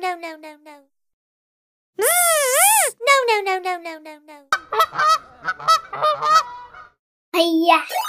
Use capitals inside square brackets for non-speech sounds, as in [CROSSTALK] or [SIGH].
no, no, no, no, no. [LAUGHS] No, no, no, no, no, no, no. Hiya.